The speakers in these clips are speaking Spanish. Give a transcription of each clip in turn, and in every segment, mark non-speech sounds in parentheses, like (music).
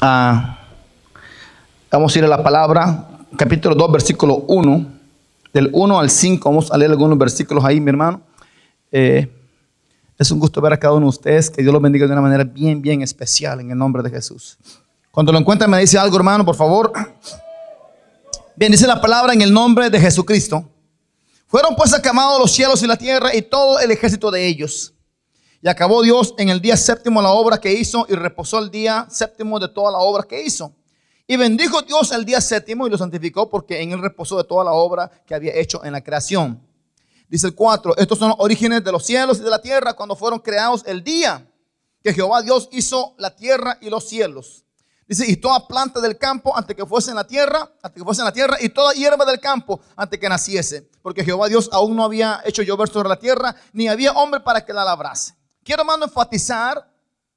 Ah, vamos a ir a la palabra, capítulo 2, versículo 1. Del 1 al 5, vamos a leer algunos versículos ahí, mi hermano. Eh, es un gusto ver a cada uno de ustedes. Que Dios los bendiga de una manera bien, bien especial en el nombre de Jesús. Cuando lo encuentren, me dice algo, hermano, por favor. Bien, dice la palabra en el nombre de Jesucristo. Fueron pues acamados los cielos y la tierra y todo el ejército de ellos. Y acabó Dios en el día séptimo la obra que hizo y reposó el día séptimo de toda la obra que hizo. Y bendijo Dios el día séptimo y lo santificó porque en él reposó de toda la obra que había hecho en la creación. Dice el 4, estos son los orígenes de los cielos y de la tierra cuando fueron creados el día que Jehová Dios hizo la tierra y los cielos. Dice, y toda planta del campo antes que fuese en la tierra, antes que fuese en la tierra, y toda hierba del campo antes que naciese. Porque Jehová Dios aún no había hecho llover sobre la tierra, ni había hombre para que la labrase. Quiero, hermano, enfatizar,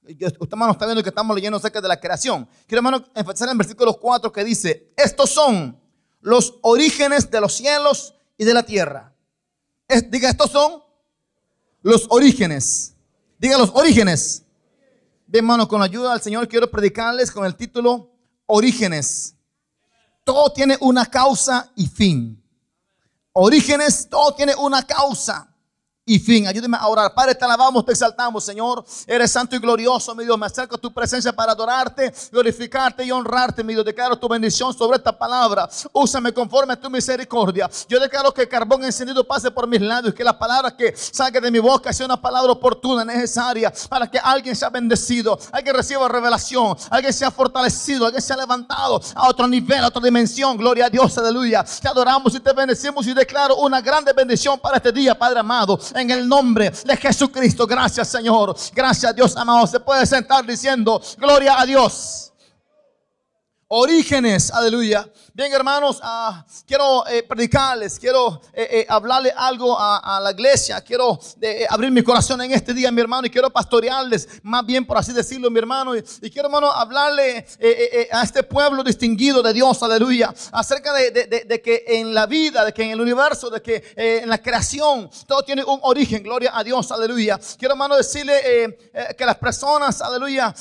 usted, hermano, está viendo que estamos leyendo acerca de la creación. Quiero, hermano, enfatizar en el versículo 4 que dice, estos son los orígenes de los cielos y de la tierra. diga, estos son los orígenes. Diga, los orígenes. Bien, hermano, con la ayuda del Señor quiero predicarles con el título Orígenes. Todo tiene una causa y fin. Orígenes, todo tiene una causa y fin. Ayúdeme a orar. Padre, te alabamos, te exaltamos, Señor. Eres santo y glorioso, mi Dios. Me acerco a tu presencia para adorarte, glorificarte y honrarte, mi Dios. Declaro tu bendición sobre esta palabra. Úsame conforme a tu misericordia. Yo declaro que el carbón encendido pase por mis labios, que la palabra que salga de mi boca sea una palabra oportuna, necesaria, para que alguien sea bendecido, alguien reciba revelación, alguien sea fortalecido, alguien sea levantado a otro nivel, a otra dimensión. Gloria a Dios, aleluya. Te adoramos y te bendecimos y declaro una grande bendición para este día, Padre amado en el nombre de Jesucristo. Gracias, Señor. Gracias, Dios amado. Se puede sentar diciendo, gloria a Dios. Orígenes, aleluya. Bien, hermanos, ah, quiero eh, predicarles, quiero eh, eh, hablarle algo a, la iglesia, quiero abrir mi corazón en este día, mi hermano, y quiero pastorearles, más bien por así decirlo, mi hermano, y, quiero, hermano, hablarle a este pueblo distinguido de Dios, aleluya, acerca de, que en la vida, de que en el universo, de que en la creación, todo tiene un origen, gloria a Dios, aleluya. Quiero, hermano, decirle que las personas, aleluya,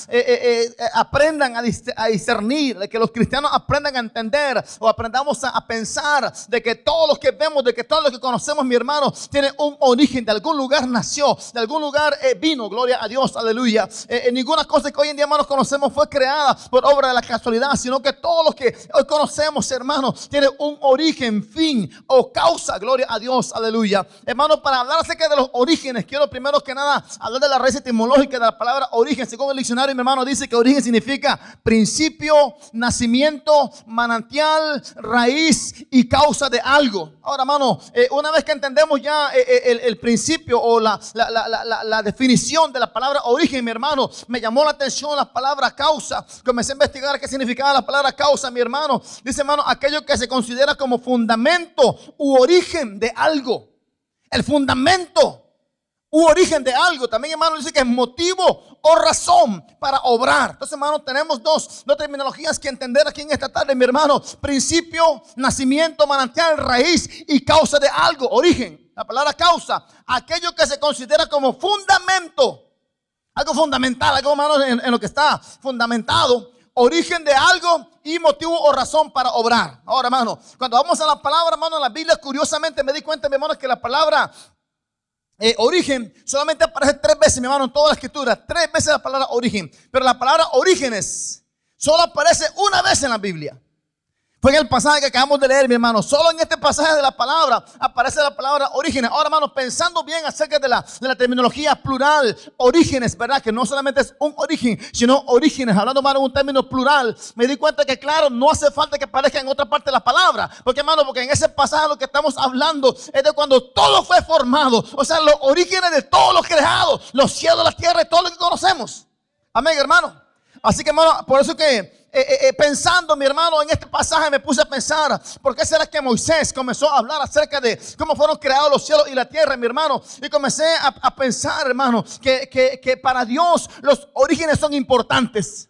aprendan a, a discernir, que los cristianos aprendan a entender o aprendamos a, pensar de que todos los que vemos, de que todos los que conocemos, mi hermano, tiene un origen, de algún lugar nació, de algún lugar eh, vino, gloria a Dios, aleluya. Eh, eh, ninguna cosa que hoy en día, hermanos, conocemos fue creada por obra de la casualidad, sino que todos los que hoy conocemos, hermanos, tiene un origen, fin o causa, gloria a Dios, aleluya. Hermano, para hablar acerca de los orígenes, quiero primero que nada hablar de la raíz etimológica de la palabra origen. Según el diccionario, mi hermano, dice que origen significa principio, nacimiento, manantial raíz y causa de algo. Ahora, hermano, eh, una vez que entendemos ya eh, eh, el, principio o la, la, definición de la palabra origen, mi hermano, me llamó la atención la palabra causa. Comencé a investigar qué significaba la palabra causa, mi hermano. Dice, hermano, aquello que se considera como fundamento u origen de algo. El fundamento u origen de algo. También, hermano, dice que es motivo o razón para obrar. Entonces, hermano, tenemos dos, dos terminologías que entender aquí en esta tarde, mi hermano. Principio, nacimiento, manantial, raíz y causa de algo, origen. La palabra causa, aquello que se considera como fundamento. Algo fundamental, algo, hermano, en, lo que está fundamentado origen de algo y motivo o razón para obrar. Ahora, hermano, cuando vamos a la palabra, hermano, en la Biblia, curiosamente me di cuenta, mi hermano, que la palabra eh, origen solamente aparece tres veces, mi hermano, en toda la escritura. Tres veces la palabra origen. Pero la palabra orígenes solo aparece una vez en la Biblia. Fue en el pasaje que acabamos de leer, mi hermano. Solo en este pasaje de la palabra aparece la palabra orígenes. Ahora, hermano, pensando bien acerca de la, terminología plural, orígenes, ¿verdad? Que no solamente es un origen, sino orígenes. Hablando, hermano, un término plural, me di cuenta que, claro, no hace falta que aparezca en otra parte de la palabra. Porque, hermano, porque en ese pasaje lo que estamos hablando es de cuando todo fue formado. O sea, los orígenes de todos los creados, los cielos, las tierras, todo lo que conocemos. Amén, hermano. Así que, hermano, por eso que eh, eh, eh, pensando, mi hermano, en este pasaje me puse a pensar, ¿por qué será que Moisés comenzó a hablar acerca de cómo fueron creados los cielos y la tierra, mi hermano? Y comencé a, pensar, hermano, que para Dios los orígenes son importantes.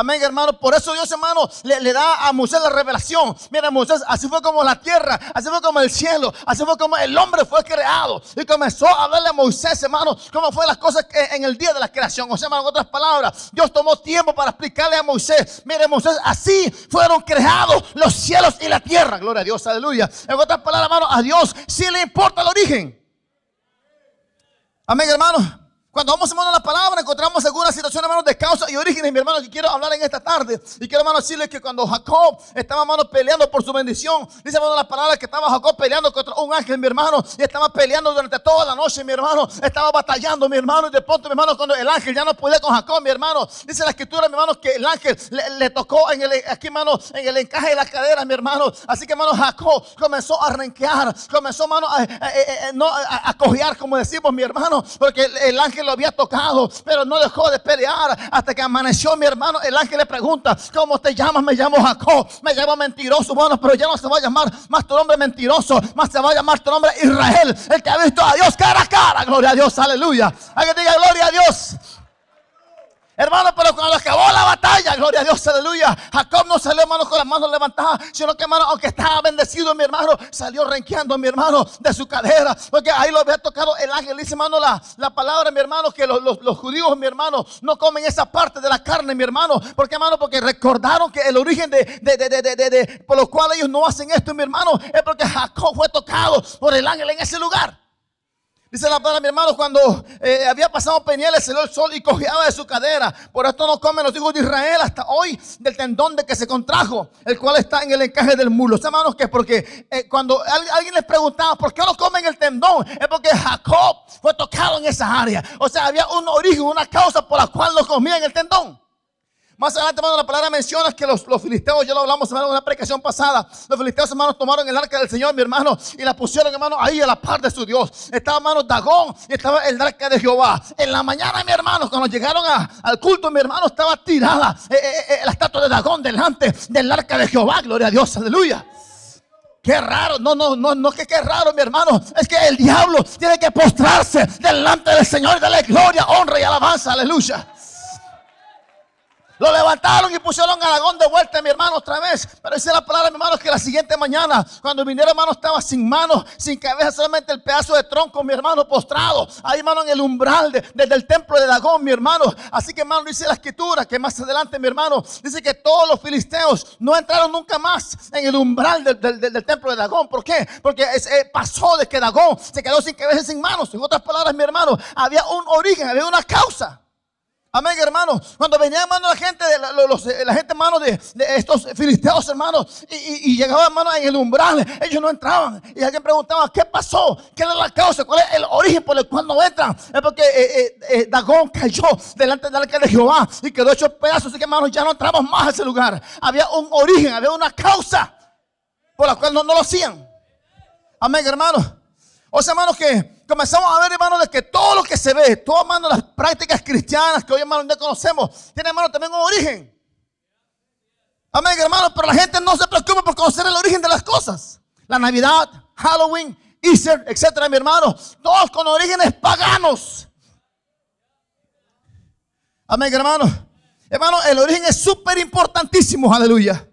Amén, hermano. Por eso Dios, hermano, le, le, da a Moisés la revelación. Mira, Moisés, así fue como la tierra, así fue como el cielo, así fue como el hombre fue creado. Y comenzó a hablarle a Moisés, hermano, cómo fue las cosas en el día de la creación. O sea, hermano, en otras palabras, Dios tomó tiempo para explicarle a Moisés. Mire, Moisés, así fueron creados los cielos y la tierra. Gloria a Dios, aleluya. En otras palabras, hermano, a Dios sí le importa el origen. Amén, hermano. Cuando vamos, a la palabra, encontramos algunas situaciones, hermanos, de causa y orígenes, mi hermano, que quiero hablar en esta tarde. Y quiero, hermano, decirles que cuando Jacob estaba, hermano, peleando por su bendición, dice, hermano, la palabra que estaba Jacob peleando contra un ángel, mi hermano, y estaba peleando durante toda la noche, mi hermano, estaba batallando, mi hermano, y de pronto, mi hermano, cuando el ángel ya no podía con Jacob, mi hermano, dice la escritura, mi hermano, que el ángel le, tocó en el, aquí, hermano, en el encaje de la cadera, mi hermano. Así que, hermano, Jacob comenzó a renquear, comenzó, hermano, a, a, como decimos, mi hermano, porque el ángel lo había tocado, pero no dejó de pelear hasta que amaneció mi hermano. El ángel le pregunta, ¿cómo te llamas? Me llamo Jacob, me llamo mentiroso. Bueno, pero ya no se va a llamar más tu nombre mentiroso, más se va a llamar tu nombre Israel, el que ha visto a Dios cara a cara. Gloria a Dios, aleluya. Alguien diga gloria a Dios. Hermano, pero cuando acabó la batalla, gloria a Dios, aleluya. Jacob no salió, hermano, con las manos levantadas, sino que, hermano, aunque estaba bendecido mi hermano, salió renqueando mi hermano de su cadera. Porque ahí lo había tocado el ángel. Dice, hermano, la, la palabra, mi hermano, que los, judíos, mi hermano, no comen esa parte de la carne, mi hermano. Porque, hermano, porque recordaron que el origen de, de, de, de por lo cual ellos no hacen esto, mi hermano, es porque Jacob fue tocado por el ángel en ese lugar. Dice la palabra, mi hermano, cuando eh, había pasado Peñales, se el sol y cojeaba de su cadera. Por esto no comen los hijos de Israel hasta hoy del tendón de que se contrajo, el cual está en el encaje del mulo. hermanos, que porque eh, cuando alguien les preguntaba, ¿por qué no comen el tendón? Es porque Jacob fue tocado en esa área. O sea, había un origen, una causa por la cual no comían el tendón. Más adelante, hermano, la palabra menciona que los, filisteos, ya lo hablamos, hermano, en una predicación pasada. Los filisteos, hermanos, tomaron el arca del Señor, mi hermano, y la pusieron, hermano, ahí a la par de su Dios. Estaba, hermano, Dagón y estaba el arca de Jehová. En la mañana, mi hermano, cuando llegaron al culto, mi hermano, estaba tirada eh, eh, eh, la estatua de Dagón delante del arca de Jehová. Gloria a Dios, aleluya. Qué raro, no, no, no, no, que qué raro, mi hermano. Es que el diablo tiene que postrarse delante del Señor y darle gloria, honra y alabanza, aleluya. Lo levantaron y pusieron a Dagón de vuelta, mi hermano, otra vez. Pero dice la palabra, mi hermano, que la siguiente mañana, cuando vinieron, hermano, estaba sin manos, sin cabeza, solamente el pedazo de tronco, mi hermano, postrado. Ahí, hermano, en el umbral de, desde el templo de Dagón, mi hermano. Así que, hermano, dice la escritura que más adelante, mi hermano, dice que todos los filisteos no entraron nunca más en el umbral del, templo de Dagón. ¿Por qué? Porque eh, pasó de que Dagón se quedó sin cabeza y sin manos. En otras palabras, mi hermano, había un origen, había una causa. Amén, hermanos. Cuando venían, hermano, la gente, los, eh, la gente, hermano, de, estos filisteos, hermanos, y, y, y llegaban, hermanos, en el umbral, ellos no entraban. Y alguien preguntaba, ¿qué pasó? ¿Qué era la causa? ¿Cuál es el origen por el cual no entran? Es porque eh, eh, Dagón cayó delante del arca de Jehová y quedó hecho pedazos. Así que, hermanos, ya no entramos más a ese lugar. Había un origen, había una causa por la cual no, no lo hacían. Amén, hermanos. O sea, hermanos, que comenzamos a ver, hermanos, de que todo lo que se ve, todas, las prácticas cristianas que hoy, hermanos, ya conocemos, tiene, hermano, también un origen. Amén, hermano, pero la gente no se preocupa por conocer el origen de las cosas. La Navidad, Halloween, Easter, etcétera, mi hermano, todos con orígenes paganos. Amén, hermano. Hermano, el origen es súper importantísimo, aleluya.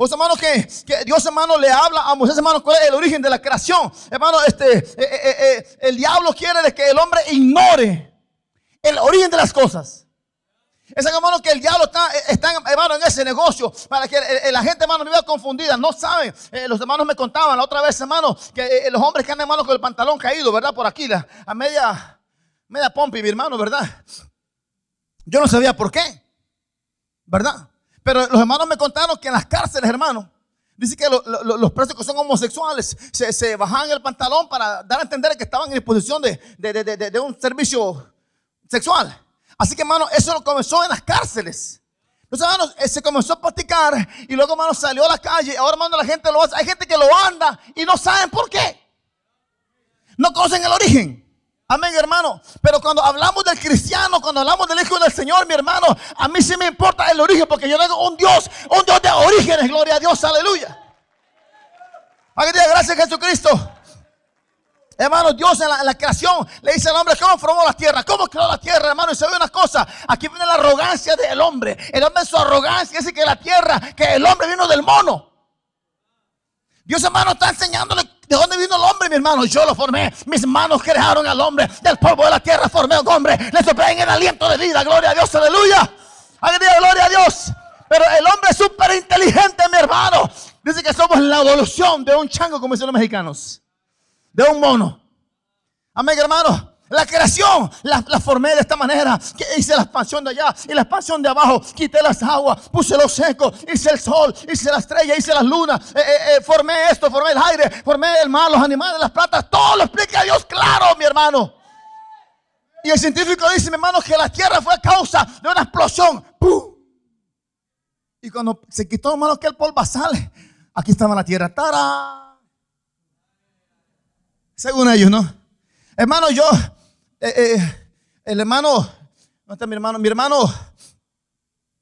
Pues hermano, que, Dios hermano le habla a Moisés, hermano, cuál es el origen de la creación. Hermano, este, eh, eh, eh, el diablo quiere de que el hombre ignore el origen de las cosas. Es hermano que el diablo está, hermano, en ese negocio para que la gente, hermano, vea confundida. No saben. los hermanos me contaban la otra vez, hermano, que los hombres que andan, hermano, con el pantalón caído, ¿verdad? Por aquí, a media, media pompi, mi hermano, ¿verdad? Yo no sabía por qué, ¿verdad? Pero los hermanos me contaron que en las cárceles, hermanos, dice que los presos que son homosexuales se, bajaban el pantalón para dar a entender que estaban en disposición de, un servicio sexual. Así que, hermano, eso lo comenzó en las cárceles. Entonces, hermanos, eh, se comenzó a practicar y luego, hermano, salió a la calle. Ahora, hermano, la gente lo hace. Hay gente que lo anda y no saben por qué. No conocen el origen. Amén, hermano. Pero cuando hablamos del cristiano, cuando hablamos del Hijo del Señor, mi hermano, a mí sí me importa el origen, porque yo le digo un Dios, un Dios de orígenes, gloria a Dios, aleluya. gracias Jesucristo. Hermano, Dios en la, la, creación le dice al hombre, ¿cómo formó la tierra? ¿Cómo creó la tierra, hermano? Y se ve una cosa, aquí viene la arrogancia del hombre. El hombre en su arrogancia dice que la tierra, que el hombre vino del mono. Dios, hermano, está enseñándole de dónde vino el hombre, mi hermano. Yo lo formé. Mis manos crearon al hombre. Del polvo de la tierra formé al hombre. Le soplé en el aliento de vida. Gloria a Dios, aleluya. Aleluya, gloria a Dios. Pero el hombre es súper inteligente, mi hermano. Dice que somos la evolución de un chango, como dicen los mexicanos. De un mono. Amén, hermano. La creación la, formé de esta manera. hice la expansión de allá y la expansión de abajo. Quité las aguas, puse los secos, hice el sol, hice la estrella, hice las lunas. Eh, eh, eh, formé esto, formé el aire, formé el mar, los animales, las plantas. Todo lo explica Dios claro, mi hermano. Y el científico dice, mi hermano, que la tierra fue causa de una explosión. ¡Pum! Y cuando se quitó, hermano, polvo sale, aquí estaba la tierra. Según ellos, ¿no? Hermano, yo eh, eh, el hermano, no está mi hermano? Mi hermano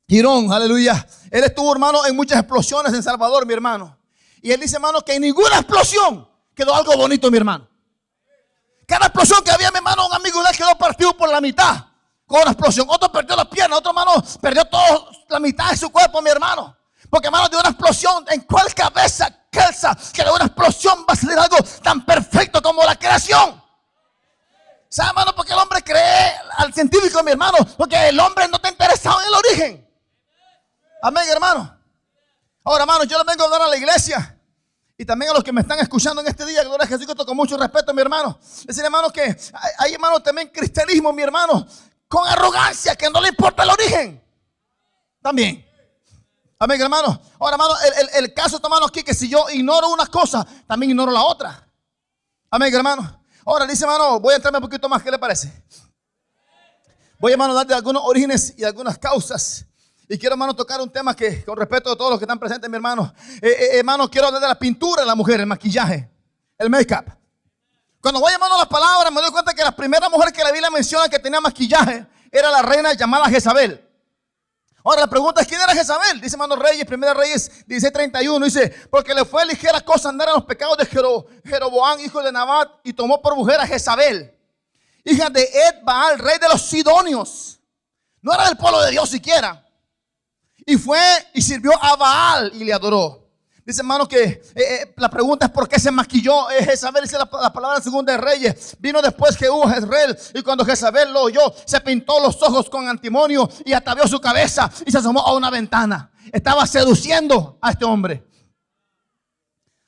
Girón, aleluya. Él estuvo, hermano, en muchas explosiones en Salvador, mi hermano. Y él dice, hermano, que en ninguna explosión quedó algo bonito, mi hermano. Cada explosión que había, mi hermano, un amigo de él quedó partido por la mitad con una explosión. Otro perdió las piernas, otro hermano perdió toda la mitad de su cuerpo, mi hermano. Porque hermano, dio una explosión, ¿en cual cabeza calza que de una explosión vas mi hermano, porque el hombre no está interesado en el origen. Amén, hermano. Ahora, hermano, yo le vengo a dar a la iglesia. Y también a los que me están escuchando en este día, que gloria a Jesucristo, con mucho respeto, mi hermano. Decir, hermano, que hay, hermano también cristianismo, mi hermano, con arrogancia, que no le importa el origen. También. Amén, hermano. Ahora, hermano, el, caso está, hermano, aquí que si yo ignoro una cosa, también ignoro la otra. Amén, hermano. Ahora dice, hermano, voy a entrarme un poquito más, ¿qué le parece? Voy, hermano, a darte algunos orígenes y algunas causas. Y quiero, hermano, tocar un tema que, con respeto a todos los que están presentes, mi hermano. Eh, eh, hermano, quiero hablar de la pintura de la mujer, el maquillaje, el make-up. Cuando voy, llamando las palabras, me doy cuenta que la primera mujer que la Biblia menciona que tenía maquillaje era la reina llamada Jezabel. Ahora la pregunta es: ¿quién era Jezabel? Dice, hermano Reyes, primera Reyes 16:31. Dice: Porque le fue ligera cosa andar a los pecados de Jeroboam, hijo de Nabat, y tomó por mujer a Jezabel hija de Ed Baal, rey de los Sidonios. No era del pueblo de Dios siquiera. Y fue y sirvió a Baal y le adoró. Dice hermano que eh, eh, la pregunta es por qué se maquilló Jezabel. Dice la, palabra segunda de Reyes. Vino después que hubo Jezreel. Y cuando Jezabel lo oyó, se pintó los ojos con antimonio y atavió su cabeza y se asomó a una ventana. Estaba seduciendo a este hombre.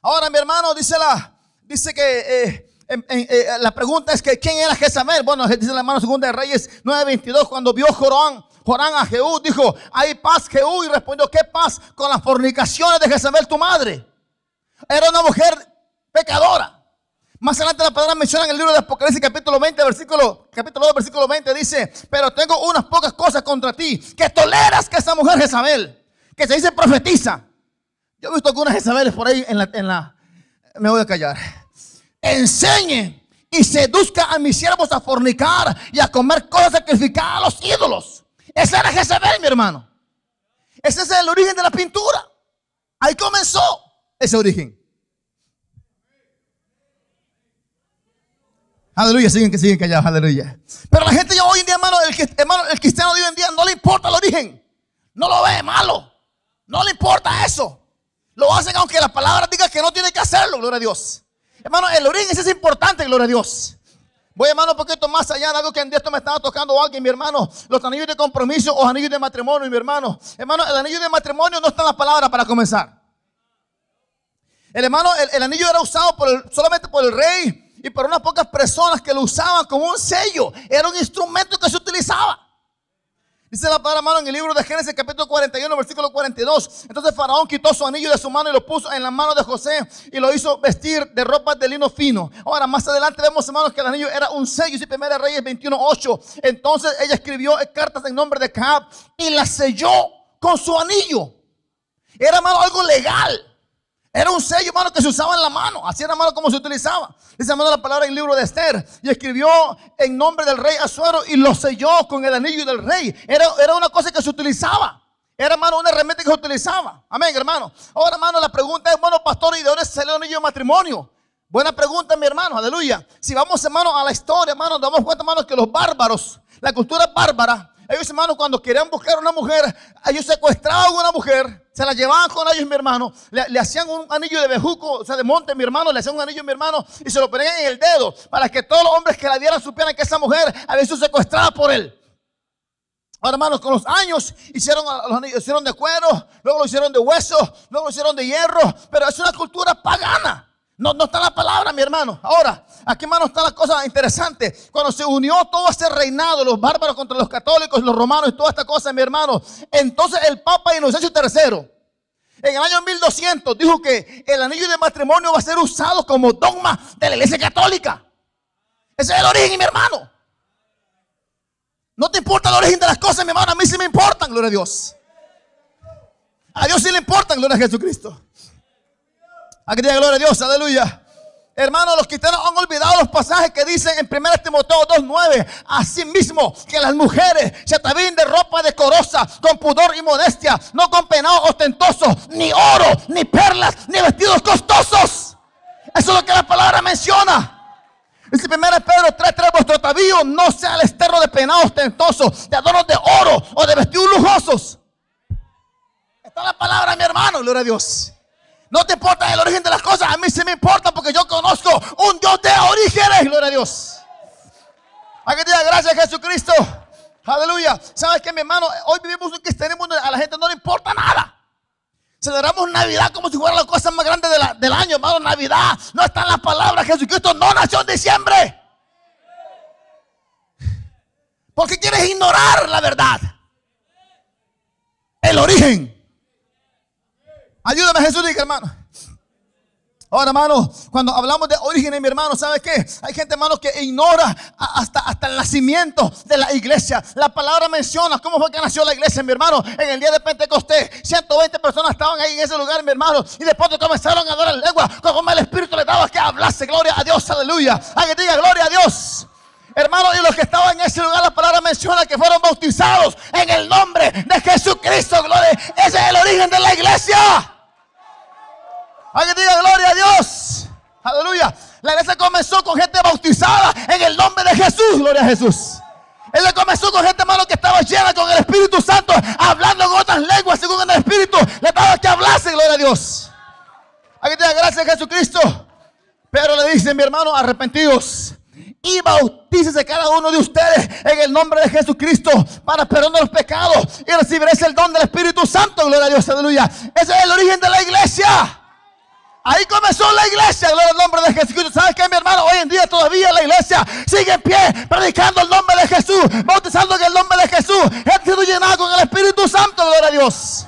Ahora mi hermano dice, la, dice que eh, Em, em, eh, la pregunta es que ¿quién era Jezabel? Bueno, dice la mano segunda de Reyes 9:22 cuando vio Jorán, Jorán a Jehú, dijo, hay paz Jehú y respondió, ¿qué paz con las fornicaciones de Jezabel tu madre? Era una mujer pecadora. Más adelante la palabra menciona en el libro de Apocalipsis capítulo 20, versículo, capítulo 2, versículo 20, dice, pero tengo unas pocas cosas contra ti, que toleras que esa mujer Jezabel, que se dice profetiza. Yo he visto algunas Jezabeles por ahí en la, en la... Me voy a callar enseñe y seduzca a mis siervos a fornicar y a comer cosas sacrificadas a los ídolos. Ese era Jezebel, mi hermano. Ese es el origen de la pintura. Ahí comenzó ese origen. Aleluya, siguen que siguen callados, aleluya. Pero la gente ya hoy en día, hermano, el, cristiano hoy en día no le importa el origen. No lo ve malo. No le importa eso. Lo hacen aunque la palabra diga que no tiene que hacerlo, gloria a Dios. Hermano, el origen es importante, gloria a Dios. Voy, hermano, un poquito más allá de algo que en esto me estaba tocando alguien, mi hermano. Los anillos de compromiso o anillos de matrimonio, mi hermano. Hermano, el anillo de matrimonio no está en la palabra para comenzar. El hermano, el, anillo era usado por solamente por el rey y por unas pocas personas que lo usaban como un sello. Era un instrumento que se utilizaba. Dice la palabra mano en el libro de Génesis capítulo 41, versículo 42. Entonces Faraón quitó su anillo de su mano y lo puso en la mano de José y lo hizo vestir de ropa de lino fino. Ahora, más adelante vemos, hermanos, que el anillo era un sello. si primera Reyes 21, 8. Entonces ella escribió cartas en nombre de Cab y la selló con su anillo. Era, hermano, algo legal. Era un sello, hermano, que se usaba en la mano. Así era, hermano, como se utilizaba. Dice, hermano, la palabra en el libro de Esther. Y escribió en nombre del rey Azuero y lo selló con el anillo del rey. Era, una cosa que se utilizaba. Era, hermano, una herramienta que se utilizaba. Amén, hermano. Ahora, hermano, la pregunta es, bueno, pastor, ¿y de dónde salió el anillo de matrimonio? Buena pregunta, mi hermano. Aleluya. Si vamos, hermano, a la historia, hermano, damos cuenta, hermano, que los bárbaros, la cultura bárbara, ellos, hermano, cuando querían buscar una mujer, ellos secuestraban a una mujer, se la llevaban con ellos, mi hermano. Le, hacían un anillo de bejuco, o sea, de monte, mi hermano, le hacían un anillo, a mi hermano, y se lo ponían en el dedo para que todos los hombres que la dieran supieran que esa mujer había sido secuestrada por él. Ahora, hermanos, con los años hicieron los anillos, hicieron de cuero, luego lo hicieron de hueso, luego lo hicieron de hierro, pero es una cultura pagana. No, está la palabra, mi hermano. Ahora, aquí, hermano, está la cosa interesante. Cuando se unió todo ese reinado, los bárbaros contra los católicos, los romanos y toda esta cosa, mi hermano. Entonces el Papa Inocencio III, en el año 1200, dijo que el anillo de matrimonio va a ser usado como dogma de la iglesia católica. Ese es el origen, mi hermano. No te importa el origen de las cosas, mi hermano. A mí sí me importan, gloria a Dios. A Dios sí le importan, gloria a Jesucristo. Aquí diga gloria a Dios, aleluya. Hermanos, los cristianos han olvidado los pasajes que dicen en 1 Timoteo 2.9. Asimismo, que las mujeres se atavíen de ropa decorosa, con pudor y modestia, no con penados ostentosos, ni oro, ni perlas, ni vestidos costosos. Eso es lo que la palabra menciona. Dice 1 Pedro 3.3, vuestro atavío no sea el esterro de penados ostentosos, de adornos de oro o de vestidos lujosos. Está la palabra, mi hermano, gloria a Dios. No te importa el origen de las cosas. A mí sí me importa porque yo conozco un Dios de orígenes. Gloria a Dios. A que te gracias Jesucristo. Aleluya. ¿Sabes qué, mi hermano? Hoy vivimos un cristianismo donde a la gente no le importa nada. Celebramos Navidad como si fuera la cosa más grande del año, hermano. Navidad no está en las palabras. Jesucristo no nació en diciembre. qué quieres ignorar la verdad. El origen. Ayúdame Jesús, diga hermano. Ahora, hermano, cuando hablamos de origen, mi hermano, ¿sabe qué? Hay gente, hermano, que ignora hasta, hasta el nacimiento de la iglesia. La palabra menciona cómo fue que nació la iglesia, mi hermano. En el día de Pentecostés, 120 personas estaban ahí en ese lugar, mi hermano. Y después comenzaron a adorar lengua, como el Espíritu le daba que hablase. Gloria a Dios, aleluya. A diga gloria a Dios. Hermano, y los que estaban en ese lugar, la palabra menciona que fueron bautizados en el nombre de Jesucristo. Gloria. Ese es el origen de la iglesia. Alguien diga gloria a Dios. Aleluya. La iglesia comenzó con gente bautizada en el nombre de Jesús. Gloria a Jesús. Él comenzó con gente, hermano, que estaba llena con el Espíritu Santo, hablando en otras lenguas, según el Espíritu. Le daba que hablase, gloria a Dios. Aquí te da gracias a Jesucristo. Pero le dice, mi hermano, arrepentidos. Y bautícese cada uno de ustedes en el nombre de Jesucristo para perdonar los pecados y recibiréis el don del Espíritu Santo. Gloria a Dios, aleluya. Ese es el origen de la iglesia. Ahí comenzó la iglesia, gloria al nombre de Jesucristo. ¿Sabes qué, mi hermano? Hoy en día todavía la iglesia sigue en pie, predicando el nombre de Jesús, bautizando en el nombre de Jesús. Gente sido llenado con el Espíritu Santo, gloria a Dios.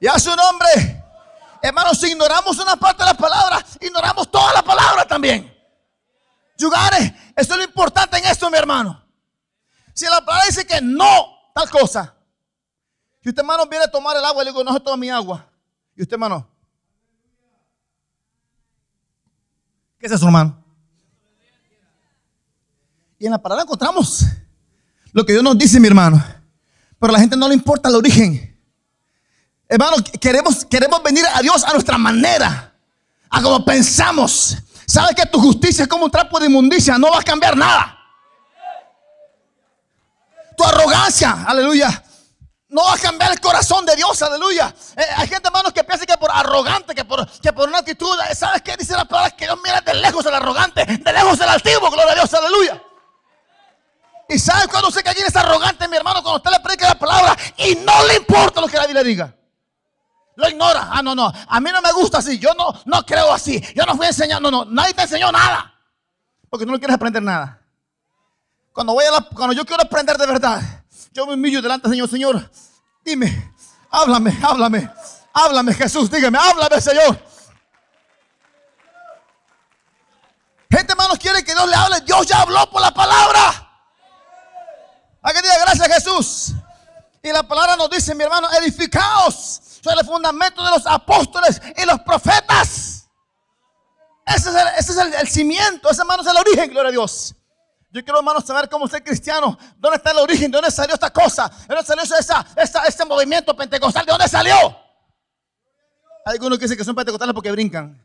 Y a su nombre, hermanos, si ignoramos una parte de las palabras ignoramos toda la palabra también. Yugares, eso es lo importante en esto, mi hermano. Si la palabra dice que no, tal cosa. Si usted, hermano, viene a tomar el agua, le digo, no, es toda mi agua. ¿Y usted, hermano? ¿Qué es eso, hermano? Y en la palabra encontramos lo que Dios nos dice, mi hermano. Pero a la gente no le importa el origen. Hermano, queremos, queremos venir a Dios a nuestra manera, a como pensamos. Sabes que tu justicia es como un trapo de inmundicia, no va a cambiar nada. Tu arrogancia, aleluya, no va a cambiar el corazón de Dios, aleluya. Eh, hay gente, hermanos, que piensa que por arrogante, que por, que por una actitud, eh, ¿sabes qué dice la palabra? Que Dios mira de lejos el arrogante, de lejos el altivo, gloria a Dios, aleluya. Y ¿sabes cuando sé que alguien es arrogante, mi hermano, cuando usted le predica la palabra y no le importa lo que la Biblia diga. Lo ignora. Ah, no, no. A mí no me gusta así. Yo no, no creo así. Yo no fui enseñando, No, no. Nadie te enseñó nada. Porque tú no quieres aprender nada. Cuando, voy a cuando yo quiero aprender de verdad, yo me humillo delante, Señor, Señor. Dime, háblame, háblame, háblame, Jesús, dígame, háblame, Señor. Gente, hermanos, quiere que Dios le hable. Dios ya habló por la palabra. A que gracias, Jesús. Y la palabra nos dice, mi hermano, edificaos sobre el fundamento de los apóstoles y los profetas. Ese es el, el cimiento, ese hermano es el origen, gloria a Dios. Yo quiero, hermano, saber cómo ser cristiano. ¿Dónde está el origen? ¿De dónde salió esta cosa? ¿De dónde salió ese movimiento pentecostal? ¿De dónde salió? Hay algunos que dicen que son pentecostales porque brincan.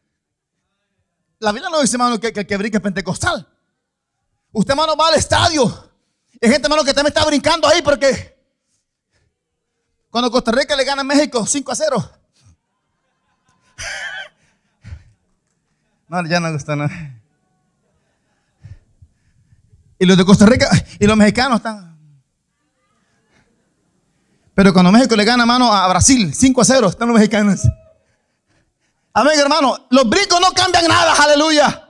La Biblia no dice, hermano, que, que, que brinca es pentecostal. Usted, hermano, va al estadio. Y Hay gente, hermano, que también está brincando ahí porque cuando Costa Rica le gana a México 5 a 0. (laughs) No, ya no gusta nada. Y los de Costa Rica, y los mexicanos están. Pero cuando México le gana mano a Brasil, 5 a 0, están los mexicanos. Amén, hermano. Los bricos no cambian nada, aleluya.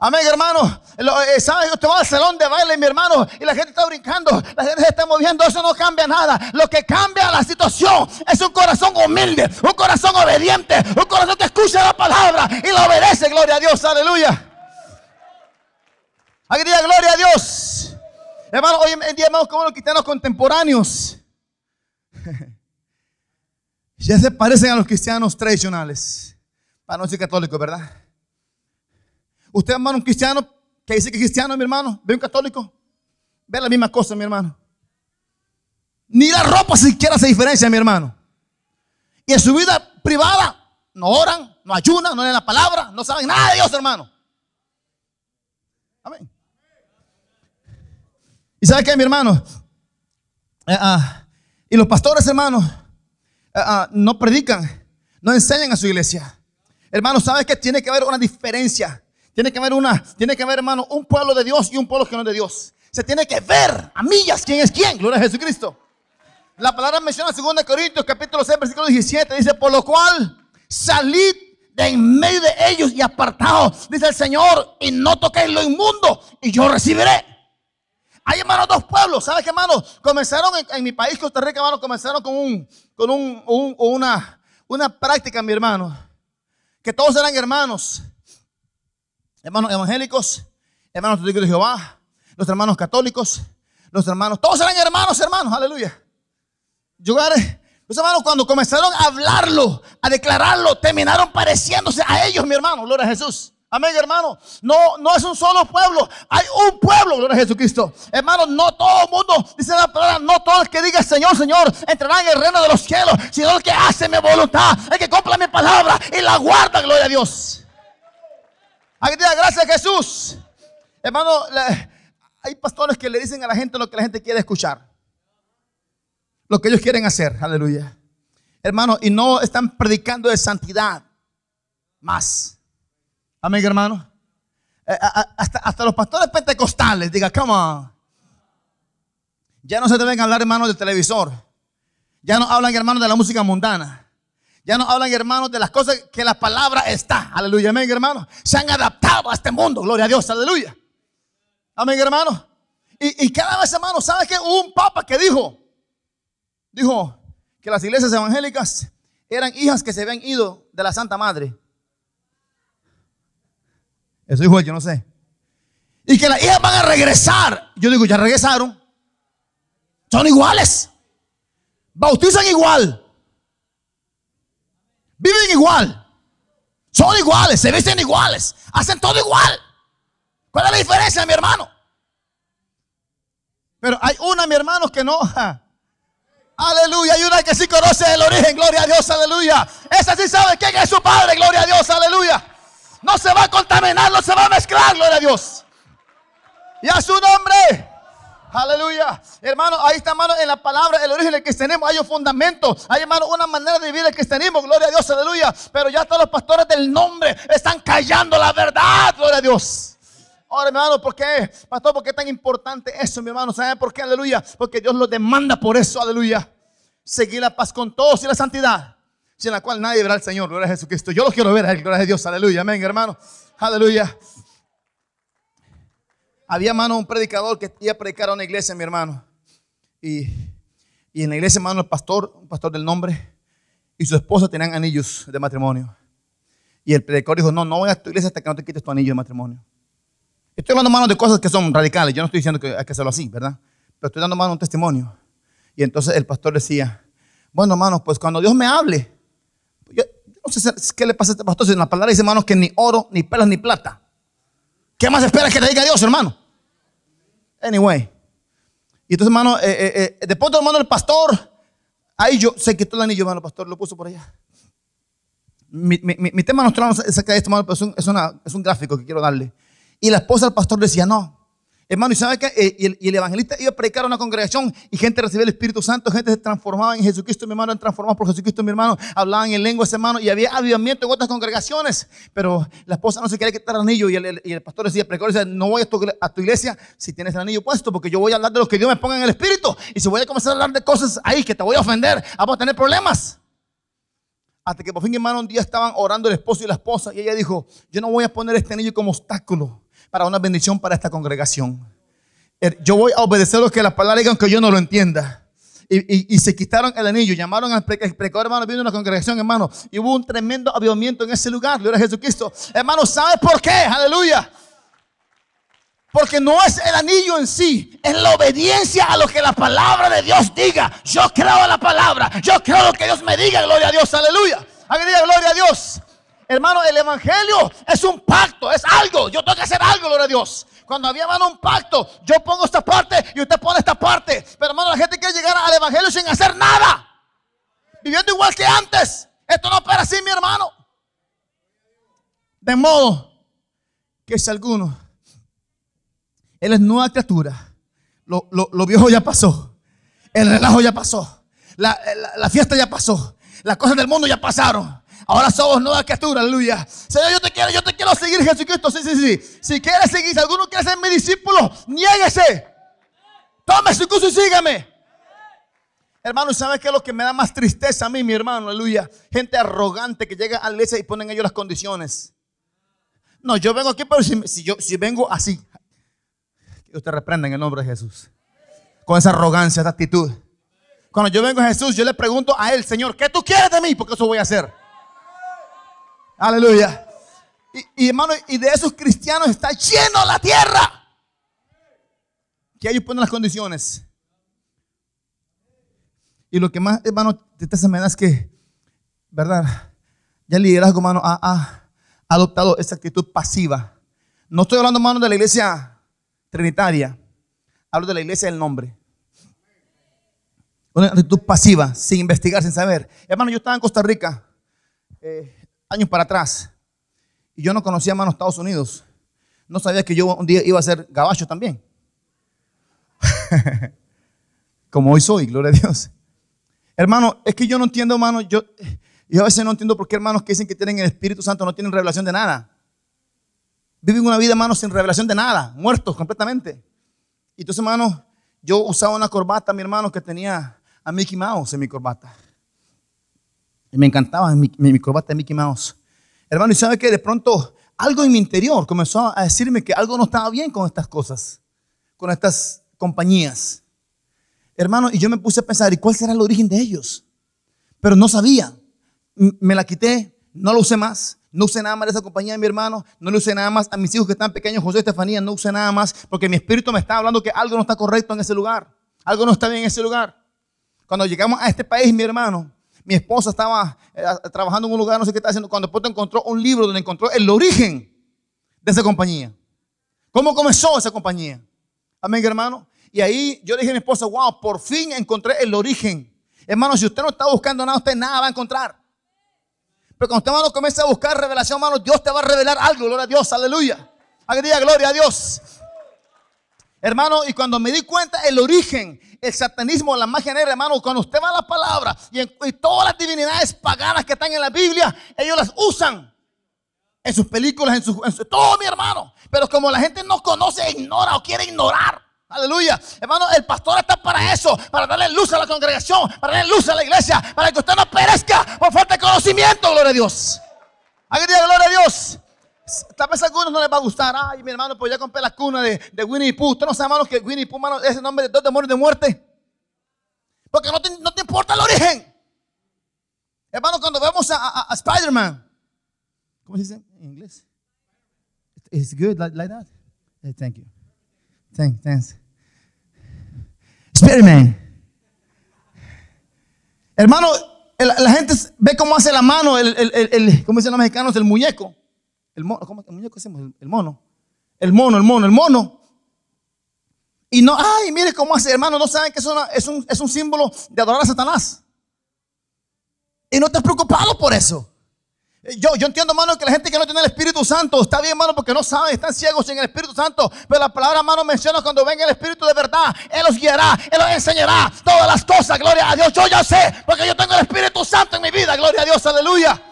Amén, hermano. Eh, ¿Sabes? Usted va al salón de baile, mi hermano, y la gente está brincando, la gente se está moviendo. Eso no cambia nada. Lo que cambia la situación es un corazón humilde, un corazón obediente, un corazón que escucha la palabra y la obedece. Gloria a Dios, aleluya. Aquí gloria a Dios. Hermano, hoy en día hermanos, como los cristianos contemporáneos (laughs) ya se parecen a los cristianos tradicionales. Para no ser católicos, ¿verdad? Usted, hermano, un cristiano que dice que es cristiano, mi hermano, ve un católico, ve la misma cosa, mi hermano. Ni la ropa siquiera se diferencia, mi hermano. Y en su vida privada no oran, no ayunan, no leen la palabra, no saben nada de Dios, hermano. Amén. ¿Y sabe qué, mi hermano? Eh, ah, y los pastores, hermanos, eh, ah, no predican, no enseñan a su iglesia. Hermano, ¿sabes qué? Tiene que haber una diferencia. Tiene que haber una, tiene que haber, hermano, un pueblo de Dios y un pueblo que no es de Dios. Se tiene que ver a millas quién es quién. Gloria a Jesucristo. La palabra menciona en 2 Corintios capítulo 6, versículo 17. Dice, por lo cual salid de en medio de ellos y apartados, dice el Señor, y no toquéis lo inmundo, y yo recibiré. Hay, hermanos, dos pueblos. ¿Sabes qué, hermanos? Comenzaron en, mi país, Costa Rica, hermanos, comenzaron con, un, con un, una, una práctica, mi hermano. Que todos eran hermanos. Hermanos evangélicos, hermanos de Jehová, los hermanos católicos, los hermanos. Todos eran hermanos, hermanos. Aleluya. Lugares. Los hermanos, cuando comenzaron a hablarlo, a declararlo, terminaron pareciéndose a ellos, mi hermano. Gloria a Jesús. Amén, hermano. No, no es un solo pueblo. Hay un pueblo, gloria a Jesucristo. Hermano, no todo el mundo, dice la palabra, no todo el que diga Señor, Señor, entrará en el reino de los cielos, sino el que hace mi voluntad, el que compra mi palabra y la guarda, gloria a Dios. Aquí gracias a Jesús. Hermano, hay pastores que le dicen a la gente lo que la gente quiere escuchar. Lo que ellos quieren hacer, aleluya. Hermano, y no están predicando de santidad más. Amén, hermano. Eh, hasta, los pastores pentecostales, diga, come on. Ya no se deben hablar, hermanos, del televisor. Ya no hablan, hermanos, de la música mundana. Ya no hablan, hermanos, de las cosas que la palabra está. Aleluya, amén, hermano. Se han adaptado a este mundo. Gloria a Dios, aleluya. Amén, hermano. Y, y, cada vez, hermano, ¿sabes que Hubo un papa que dijo, dijo que las iglesias evangélicas eran hijas que se habían ido de la Santa Madre. Eso dijo yo no sé. Y que las hijas van a regresar. Yo digo, ya regresaron. Son iguales. Bautizan igual. Viven igual. Son iguales. Se visten iguales. Hacen todo igual. ¿Cuál es la diferencia, mi hermano? Pero hay una, mi hermano, que no. (laughs) Aleluya. Hay una que sí conoce el origen. Gloria a Dios. Aleluya. Esa sí sabe quién es su padre. Gloria a Dios. Aleluya. No se va a contaminar, no se va a mezclar, gloria a Dios. Y a su nombre. Aleluya. Hermano, ahí está, hermano, en la palabra, el origen del cristianismo. Hay un fundamento. Hay, hermano, una manera de vivir el cristianismo. Gloria a Dios, aleluya. Pero ya todos los pastores del nombre están callando la verdad. Gloria a Dios. Ahora, hermano, ¿por qué? Pastor, ¿por qué es tan importante eso, mi hermano? ¿Saben por qué? Aleluya. Porque Dios lo demanda por eso. Aleluya. Seguir la paz con todos y la santidad sin la cual nadie verá al Señor. Gloria a Jesucristo. Yo lo quiero ver a él. Gloria a Dios. Aleluya. Amén, hermano. Aleluya. Había, hermano, un predicador que iba a predicar a una iglesia, mi hermano. Y, en la iglesia, hermano, el pastor, un pastor del nombre, y su esposa tenían anillos de matrimonio. Y el predicador dijo, no, no voy a tu iglesia hasta que no te quites tu anillo de matrimonio. Estoy hablando, hermano, de cosas que son radicales. Yo no estoy diciendo que hay que hacerlo así, ¿verdad? Pero estoy dando, mano un testimonio. Y entonces el pastor decía, bueno, hermano, pues cuando Dios me hable, ¿qué le pasa a este pastor? Si en la palabra dice, hermano, que ni oro, ni perlas, ni plata. ¿Qué más esperas que te diga Dios, hermano? Anyway. Y entonces, hermano, eh, eh, después eh, de hermano, el pastor, ahí yo se quitó el anillo, hermano, el pastor lo puso por allá. Mi, mi, mi tema no es acerca esto, hermano, pero es un, es un gráfico que quiero darle. Y la esposa del pastor decía, no, Hermano, ¿y sabe qué? Eh, el, evangelista iba a predicar a una congregación y gente recibía el Espíritu Santo, gente se transformaba en Jesucristo, mi hermano, eran por Jesucristo, mi hermano, hablaban en lengua ese hermano, y había avivamiento en otras congregaciones, pero la esposa no se quería quitar el anillo y el, pastor decía, no voy a tu, a tu, iglesia si tienes el anillo puesto, porque yo voy a hablar de lo que Dios me ponga en el Espíritu y si voy a comenzar a hablar de cosas ahí que te voy a ofender, vamos a tener problemas. Hasta que por fin, hermano, un día estaban orando el esposo y la esposa y ella dijo, yo no voy a poner este anillo como obstáculo para una bendición para esta congregación. Er, yo voy a obedecer lo que las palabras digan, Aunque yo no lo entienda. Y, se quitaron el anillo, llamaron al pecador, hermano, vino una congregación, hermano, y hubo un tremendo avivamiento en ese lugar, gloria a Jesucristo. Hermano, ¿sabes por qué? Aleluya. Porque no es el anillo en sí, es la obediencia a lo que la palabra de Dios diga. Yo creo a la palabra, yo creo lo que Dios me diga, gloria a Dios, aleluya. Aleluya, gloria a Dios. Hermano, el evangelio es un pacto, es algo. Yo tengo que hacer algo, gloria a Dios. Cuando había, mano un pacto, yo pongo esta parte y usted pone esta parte. Pero, hermano, la gente quiere llegar al evangelio sin hacer nada. Viviendo igual que antes. Esto no opera así, mi hermano. De modo que si alguno, él es nueva criatura. Lo, viejo ya pasó. El relajo ya pasó. la fiesta ya pasó. Las cosas del mundo ya pasaron. Ahora somos nueva criatura, aleluya. Señor, yo te quiero, yo te quiero seguir, Jesucristo. Sí, sí, sí. Si quieres seguir, si alguno quiere ser mi discípulo, niéguese. Tome su curso y sígame. Hermano, ¿sabes qué es lo que me da más tristeza a mí, mi hermano? Aleluya. Gente arrogante que llega a la iglesia y ponen ellos las condiciones. No, yo vengo aquí, pero si, yo si vengo así, que usted reprenda en el nombre de Jesús. Con esa arrogancia, esa actitud. Cuando yo vengo a Jesús, yo le pregunto a él, Señor, ¿qué tú quieres de mí? Porque eso voy a hacer. Aleluya. Y, hermano, y de esos cristianos está lleno la tierra. Que ellos ponen las condiciones. Y lo que más, hermano, de esta semana es que, ¿verdad? Ya el liderazgo, hermano, ha, ha adoptado esa actitud pasiva. No estoy hablando, hermano, de la iglesia trinitaria. Hablo de la iglesia del nombre. Una actitud pasiva, sin investigar, sin saber. Hermano, yo estaba en Costa Rica. Eh, años para atrás. Y yo no conocía hermano Estados Unidos. No sabía que yo un día iba a ser gabacho también. (laughs) Como hoy soy, gloria a Dios. Hermano, es que yo no entiendo, hermano. Yo, yo a veces no entiendo por qué hermanos que dicen que tienen el Espíritu Santo no tienen revelación de nada. Viven una vida, hermano, sin revelación de nada, muertos completamente. Y entonces, hermano, yo usaba una corbata, mi hermano, que tenía a Mickey Mouse en mi corbata. Y me encantaba mi, mi, mi corbata de Mickey Mouse. Hermano, ¿y sabe que De pronto algo en mi interior comenzó a decirme que algo no estaba bien con estas cosas, con estas compañías. Hermano, y yo me puse a pensar, ¿y cuál será el origen de ellos? Pero no sabía. me la quité, no la usé más. No usé nada más de esa compañía de mi hermano, no le usé nada más a mis hijos que están pequeños, José Estefanía, no usé nada más, porque mi espíritu me estaba hablando que algo no está correcto en ese lugar, algo no está bien en ese lugar. Cuando llegamos a este país, mi hermano, mi esposa estaba eh, trabajando en un lugar, no sé qué está haciendo, cuando después encontró un libro donde encontró el origen de esa compañía. ¿Cómo comenzó esa compañía? Amén, hermano. Y ahí yo dije a mi esposa, wow, por fin encontré el origen. Hermano, si usted no está buscando nada, usted nada va a encontrar. Pero cuando usted, hermano, comienza a buscar revelación, hermano, Dios te va a revelar algo. Gloria a Dios, aleluya. Aleluya, gloria a Dios. Hermano, y cuando me di cuenta el origen, el satanismo, la magia negra, hermano, cuando usted va a la palabra y, todas las divinidades paganas que están en la Biblia, ellos las usan en sus películas, en, su, todo mi hermano. Pero como la gente no conoce, ignora o quiere ignorar. Aleluya. Hermano, el pastor está para eso, para darle luz a la congregación, para darle luz a la iglesia, para que usted no perezca por falta de conocimiento, gloria a Dios. Alguien gloria a Dios. Tal vez a algunos no les va a gustar. Ay, mi hermano, pues ya compré la cuna de, de Winnie Pooh. ¿tú no sabes hermano, que Winnie Pooh, es el nombre de dos demonios de muerte. Porque no te, no te importa el origen. Hermano, cuando vemos a, a, Spider-Man, ¿cómo se dice en inglés? It's good like, like that. Eh, thank you. thanks. Spider-Man. Hermano, la, gente ve cómo hace la mano, el, el, el, el ¿cómo dicen los mexicanos? El muñeco. El mono, el mono. El mono, el mono, Y no, ay, mire cómo hace, hermano, no saben que es, es, un, símbolo de adorar a Satanás. Y no te has preocupado por eso. Eh, yo, yo, entiendo, hermano, que la gente que no tiene el Espíritu Santo está bien, hermano, porque no saben, están ciegos en el Espíritu Santo. Pero la palabra, hermano, menciona cuando venga el Espíritu de verdad, Él los guiará, Él los enseñará todas las cosas. Gloria a Dios. Yo ya sé, porque yo tengo el Espíritu Santo en mi vida. Gloria a Dios, aleluya.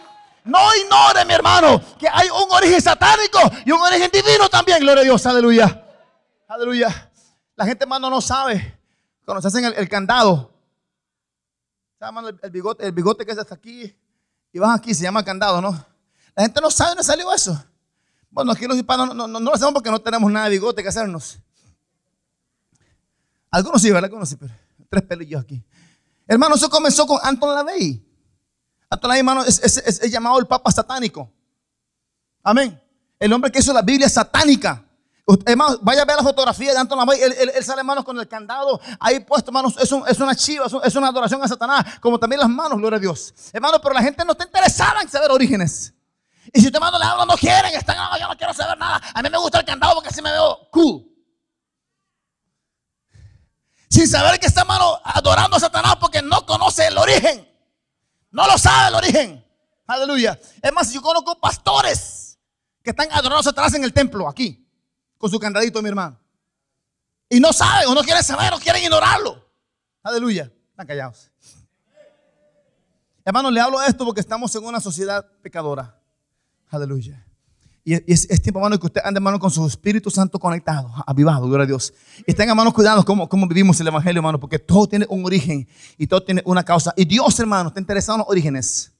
No ignore, mi hermano, que hay un origen satánico y un origen divino también. Gloria a Dios, aleluya. Aleluya. La gente, hermano, no sabe. Cuando se hacen el, candado, se el, bigote, el bigote que es hasta aquí y vas aquí, se llama candado, ¿no? La gente no sabe dónde salió eso. Bueno, aquí los hispanos no, no, lo hacemos porque no tenemos nada de bigote que hacernos. Algunos sí, ¿verdad? Algunos sí, pero tres pelillos aquí. Hermano, eso comenzó con Anton LaVey hermano, es, llamado el Papa satánico. Amén. El hombre que hizo la Biblia satánica. Hermano, vaya a ver la fotografía de Anton la Él, sale, hermano con el candado ahí puesto, hermano Es, una chiva, es, una adoración a Satanás, como también las manos, gloria a Dios. Hermano, pero la gente no está interesada en saber orígenes. Y si usted, hermano, le habla, no quieren, están, yo no quiero saber nada. A mí me gusta el candado porque así me veo cool. Sin saber que está, hermano, adorando a Satanás porque no conoce el origen. No lo sabe el origen. Aleluya. Es más, yo conozco pastores que están adorados atrás en el templo, aquí, con su candadito, mi hermano. Y no saben, o no quieren saber, o quieren ignorarlo. Aleluya. Están callados. Hermano, le hablo esto porque estamos en una sociedad pecadora. Aleluya. Y es, tiempo, hermano, que usted ande, hermano, con su Espíritu Santo conectado, avivado, gloria a Dios. Y tenga, manos cuidados cómo, cómo vivimos el Evangelio, hermano, porque todo tiene un origen y todo tiene una causa. Y Dios, hermano, está interesado en los orígenes.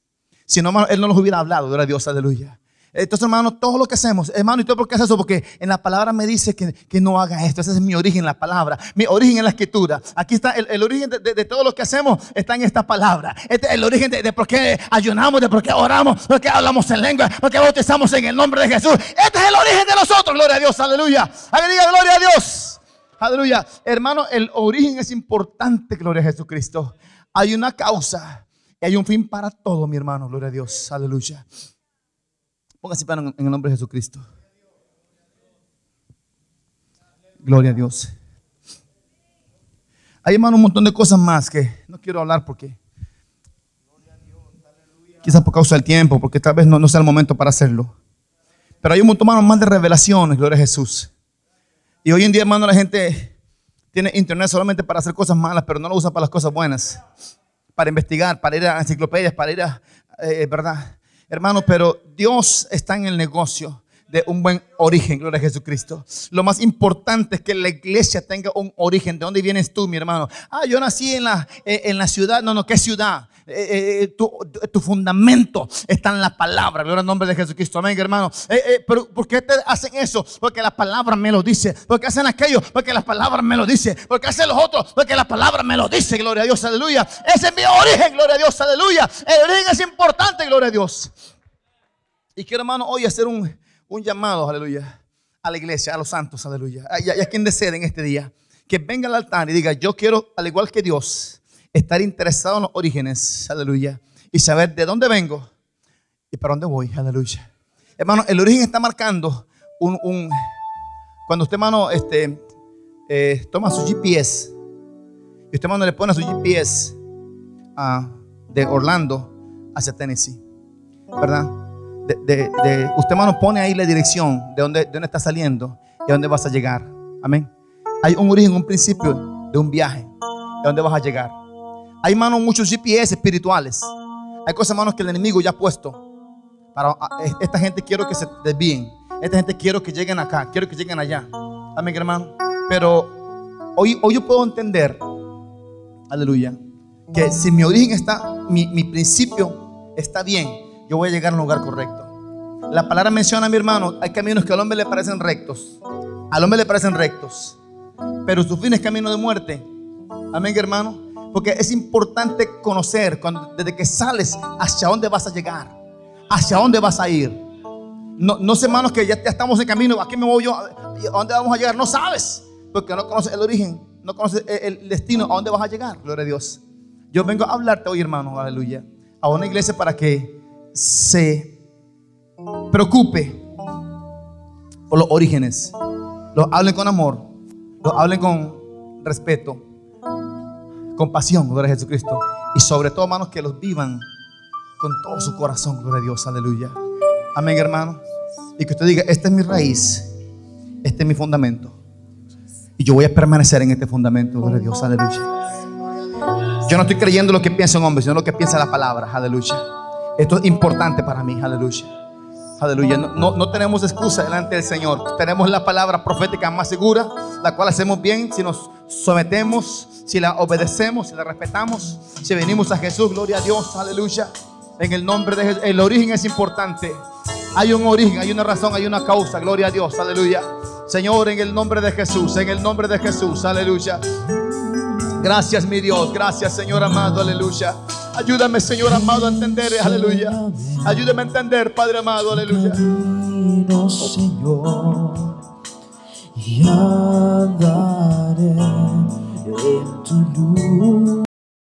Si no, hermano, Él no los hubiera hablado, gloria a Dios, aleluya. Entonces, hermano, todo lo que hacemos, hermano, ¿y todo por qué haces eso? Porque en la palabra me dice que, no haga esto. Ese es mi origen, la palabra. Mi origen en la escritura. Aquí está el, origen de, todo lo que hacemos, está en esta palabra. Este es el origen de, de, por qué ayunamos, de por qué oramos, de por qué hablamos en lengua, de por qué bautizamos en el nombre de Jesús. Este es el origen de nosotros. Gloria a Dios, aleluya. Aleluya, gloria a Dios. Aleluya. Hermano, el origen es importante, gloria a Jesucristo. Hay una causa y hay un fin para todo, mi hermano. Gloria a Dios, aleluya en el nombre de Jesucristo. Gloria a Dios. Hay, hermano, un montón de cosas más que no quiero hablar porque quizás por causa del tiempo, porque tal vez no, no sea el momento para hacerlo. Pero hay un montón más de revelaciones, gloria a Jesús. Y hoy en día, hermano, la gente tiene internet solamente para hacer cosas malas, pero no lo usa para las cosas buenas. Para investigar, para ir a enciclopedias, para ir a, eh, eh, ¿verdad? Hermano, pero Dios está en el negocio de un buen origen, gloria a Jesucristo. Lo más importante es que la iglesia tenga un origen. ¿De dónde vienes tú, mi hermano? Ah, yo nací en la, eh, en la ciudad. No, no, ¿qué ciudad? Eh, eh, tu, fundamento está en la palabra. Gloria al nombre de Jesucristo. Amén, hermano. ¿por qué te hacen eso? Porque la palabra me lo dice. ¿Por qué hacen aquello? Porque la palabra me lo dice. ¿Por qué hacen los otros? Porque la palabra me lo dice. Gloria a Dios, aleluya. Ese es mi origen, gloria a Dios, aleluya. El origen es importante, gloria a Dios. Y quiero, hermano, hoy hacer un, un llamado, aleluya, a la iglesia, a los santos, aleluya, y a, quien desee en este día, que venga al altar y diga, yo quiero, al igual que Dios, estar interesado en los orígenes, aleluya, y saber de dónde vengo y para dónde voy, aleluya. Hermano, el origen está marcando un, cuando usted, hermano, este, eh, toma su GPS, y usted, hermano, le pone su GPS ah, de Orlando hacia Tennessee, ¿verdad? de, usted hermano pone ahí la dirección de dónde, dónde está saliendo y a dónde vas a llegar. Amén. Hay un origen, un principio de un viaje, de dónde vas a llegar. Hay, manos muchos GPS espirituales. Hay cosas, manos que el enemigo ya ha puesto. Para, ah, esta gente quiero que se desvíen. Esta gente quiero que lleguen acá, quiero que lleguen allá. Amén, hermano. Pero hoy, hoy yo puedo entender, aleluya, que si mi origen está, mi, mi principio está bien, yo voy a llegar a un lugar correcto. La palabra menciona, mi hermano, hay caminos que al hombre le parecen rectos. Al hombre le parecen rectos. Pero su fin es camino de muerte. Amén, hermano. Porque es importante conocer cuando, desde que sales hacia dónde vas a llegar, hacia dónde vas a ir. No, sé, hermanos, que ya, estamos en camino, ¿a qué me voy yo? ¿A dónde vamos a llegar? No sabes, porque no conoces el origen, no conoces el destino, ¿a dónde vas a llegar? Gloria a Dios. Yo vengo a hablarte hoy, hermano, aleluya, a una iglesia para que se preocupe por los orígenes. Los hable con amor, los hable con respeto, compasión, gloria a Jesucristo. Y sobre todo, hermanos, que los vivan con todo su corazón, gloria a Dios, aleluya. Amén, hermano. Y que usted diga, esta es mi raíz, este es mi fundamento. Y yo voy a permanecer en este fundamento, gloria a Dios, aleluya. Yo no estoy creyendo lo que piensa un hombre, sino lo que piensa la palabra, aleluya. Esto es importante para mí, aleluya. Aleluya. No, no, tenemos excusa delante del Señor. Tenemos la palabra profética más segura, la cual hacemos bien si nos sometemos, si la obedecemos, si la respetamos, si venimos a Jesús. Gloria a Dios, aleluya. En el nombre de Jesús. El origen es importante. Hay un origen, hay una razón, hay una causa. Gloria a Dios, aleluya. Señor, en el nombre de Jesús, en el nombre de Jesús, aleluya. Gracias, mi Dios. Gracias, Señor amado. Aleluya. Ayúdame, Señor amado, a entender. Aleluya. Ayúdame a entender, Padre amado. Aleluya. Señor,